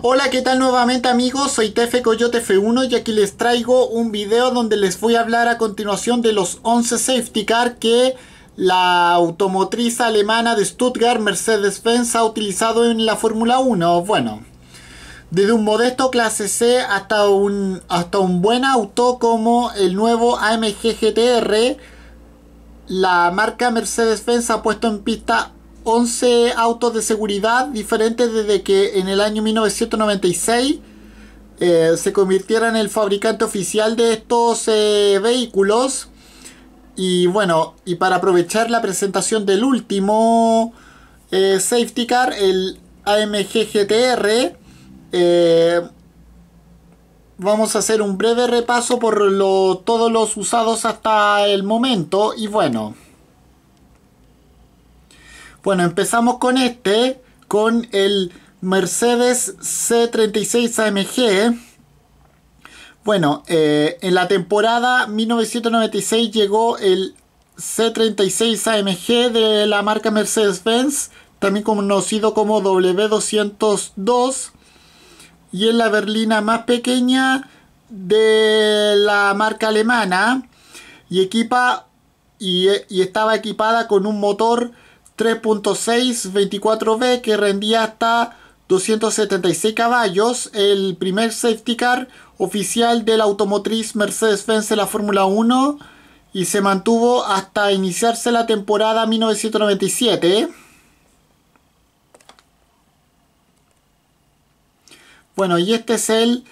Hola, ¿qué tal nuevamente amigos? Soy Tefe Coyote F1 y aquí les traigo un video donde les voy a hablar a continuación de los 11 safety car que la automotriz alemana de Stuttgart Mercedes-Benz ha utilizado en la Fórmula 1. Bueno, desde un modesto clase C hasta un, hasta un buen auto como el nuevo AMG GTR, la marca Mercedes-Benz ha puesto en pista 11 autos de seguridad diferentes desde que en el año 1996 eh, se convirtiera en el fabricante oficial de estos eh, vehículos. Y bueno, y para aprovechar la presentación del último eh, safety car, el AMG GTR, vamos a hacer un breve repaso por todos los usados hasta el momento. Y bueno. Bueno, empezamos con este, con el Mercedes C36 AMG. Bueno, eh, en la temporada 1996 llegó el C36 AMG de la marca Mercedes-Benz, también conocido como W202, y es la berlina más pequeña de la marca alemana y equipa y estaba equipada con un motor 24 b que rendía hasta 276 caballos, el primer safety car oficial de la automotriz Mercedes-Benz en la Fórmula 1 y se mantuvo hasta iniciarse la temporada 1997. Bueno, y este es el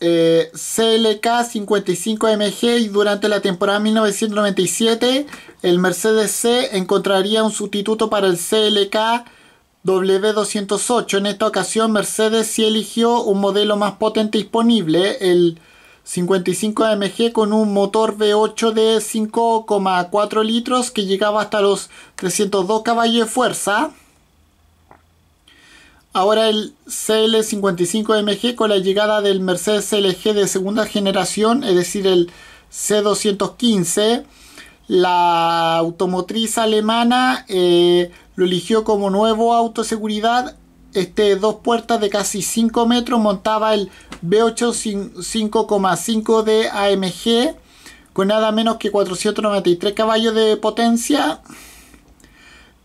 eh, CLK55MG y durante la temporada 1997 el Mercedes C encontraría un sustituto para el CLK W208. En esta ocasión Mercedes sí eligió un modelo más potente disponible, el 55 MG con un motor V8 de 5,4 litros que llegaba hasta los 302 caballos de fuerza. Ahora el CL55MG con la llegada del Mercedes LG de segunda generación, es decir, el C215, la automotriz alemana eh, lo eligió como nuevo auto seguridad. Este dos puertas de casi 5 metros montaba el b 8 5,5 de AMG con nada menos que 493 caballos de potencia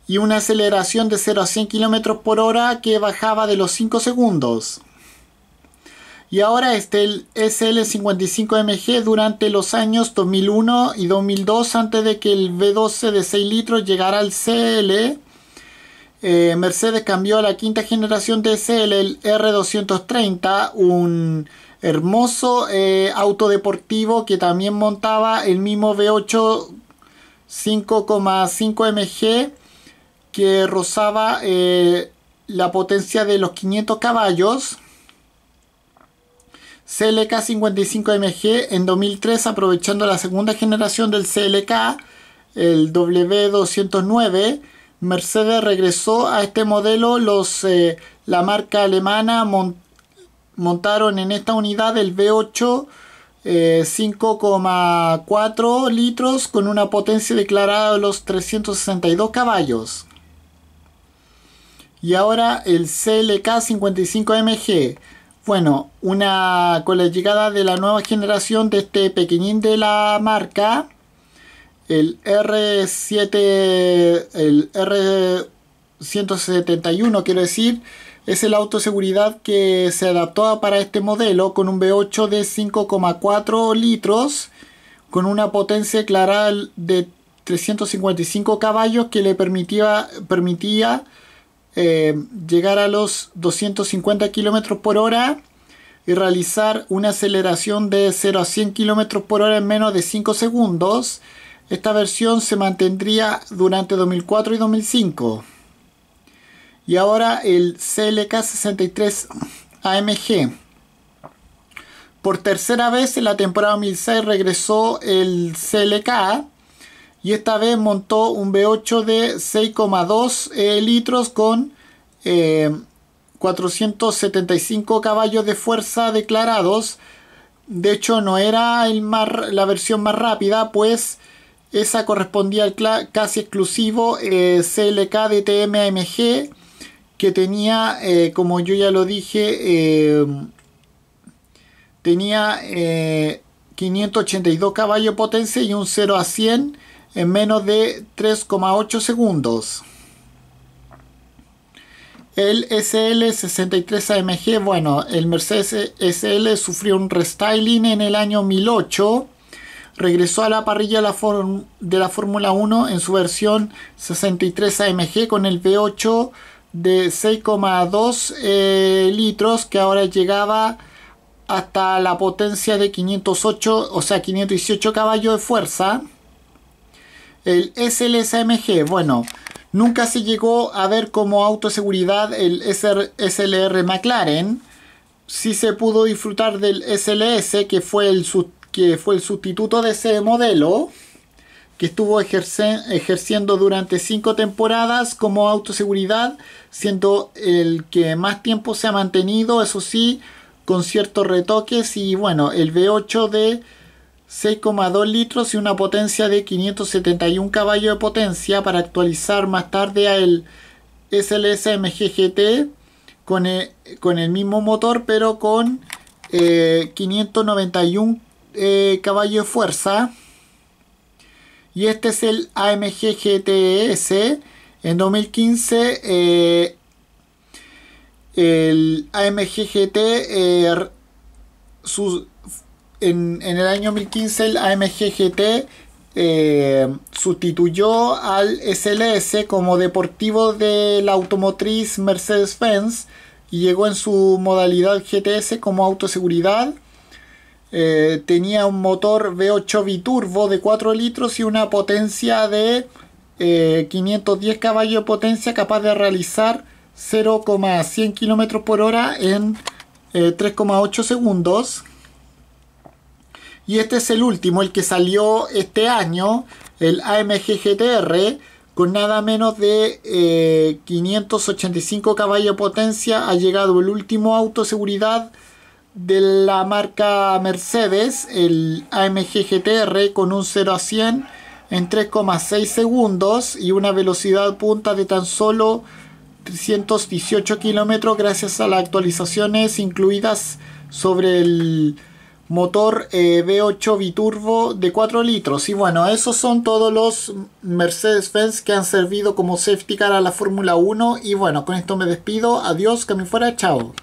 y una aceleración de 0 a 100 km por hora que bajaba de los 5 segundos. Y ahora este el SL55MG durante los años 2001 y 2002 antes de que el V12 de 6 litros llegara al CL. Eh, Mercedes cambió a la quinta generación de SL, el R230, un hermoso eh, auto deportivo que también montaba el mismo V8 5,5 MG que rozaba eh, la potencia de los 500 caballos. CLK 55MG en 2003 aprovechando la segunda generación del CLK, el W209, Mercedes regresó a este modelo, los, eh, la marca alemana montaron en esta unidad el V8 5,4 eh, litros con una potencia declarada de los 362 caballos. Y ahora el CLK55MG. Bueno, una, con la llegada de la nueva generación de este pequeñín de la marca, el R7, el R171 quiero decir, es el auto seguridad que se adaptó para este modelo con un V8 de 5,4 litros con una potencia clara de 355 caballos que le permitía, permitía eh, llegar a los 250 kilómetros por hora y realizar una aceleración de 0 a 100 kilómetros por hora en menos de 5 segundos. Esta versión se mantendría durante 2004 y 2005. Y ahora el CLK63 AMG. Por tercera vez en la temporada 2006 regresó el CLK y esta vez montó un b 8 de 6,2 litros con 475 eh, caballos de fuerza declarados de hecho no era el mar, la versión más rápida pues esa correspondía al casi exclusivo eh, CLK DTM AMG que tenía eh, como yo ya lo dije em, tenía 582 caballos potencia y un 0 a 100 en menos de 3,8 segundos. El SL63 AMG, bueno, el Mercedes SL sufrió un restyling en el año 1008. Regresó a la parrilla de la Fórmula 1 en su versión 63 AMG con el V8 de 6,2 eh, litros que ahora llegaba hasta la potencia de 508, o sea, 518 caballos de fuerza. El SLSMG, bueno, nunca se llegó a ver como autoseguridad el SLR McLaren. Sí se pudo disfrutar del SLS, que fue el, que fue el sustituto de ese modelo que estuvo ejerciendo durante cinco temporadas como autoseguridad, siendo el que más tiempo se ha mantenido, eso sí, con ciertos retoques y bueno, el V8 de 6,2 litros y una potencia de 571 caballos de potencia para actualizar más tarde a el SLS con el, con el mismo motor pero con 591 eh, eh, caballos de fuerza y este es el AMG e S. en 2015 eh, el AMG GT sus en, el año 2015 el AMG GT eh, sustituyó al SLS como deportivo de la automotriz Mercedes-Benz y llegó en su modalidad GTS como autoseguridad. Eh, tenía un motor V8 biturbo de 4 litros y una potencia de 510 eh, caballos de potencia capaz de realizar 0,100 km por hora en 3,8 segundos y este es el último, el que salió este año, el AMG GTR, con nada menos de 585 eh, caballos de potencia. Ha llegado el último auto seguridad de la marca Mercedes, el AMG GTR, con un 0 a 100 en 3,6 segundos y una velocidad punta de tan solo 318 kilómetros gracias a las actualizaciones incluidas sobre el motor eh, V8 biturbo de 4 litros. Y bueno, esos son todos los Mercedes-Benz que han servido como safety car a la Fórmula 1. Y bueno, con esto me despido. Adiós, que me fuera, chao.